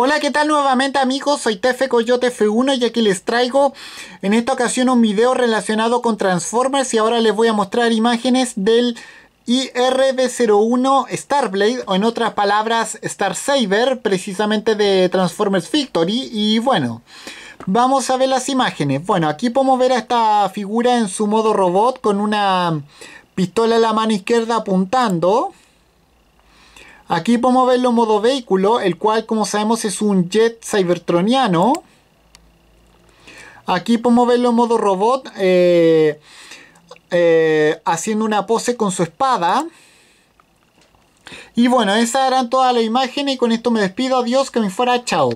Hola, ¿qué tal nuevamente amigos? Soy Tefe Coyote F1 y aquí les traigo en esta ocasión un video relacionado con Transformers y ahora les voy a mostrar imágenes del IRB01 Starblade o en otras palabras Star Saber precisamente de Transformers Victory y bueno... Vamos a ver las imágenes. Bueno, aquí podemos ver a esta figura en su modo robot con una pistola en la mano izquierda apuntando. Aquí podemos verlo en modo vehículo, el cual como sabemos es un jet cybertroniano. Aquí podemos verlo en modo robot, eh, eh, haciendo una pose con su espada. Y bueno, esa eran todas las imágenes y con esto me despido. Adiós, que me fuera, chao.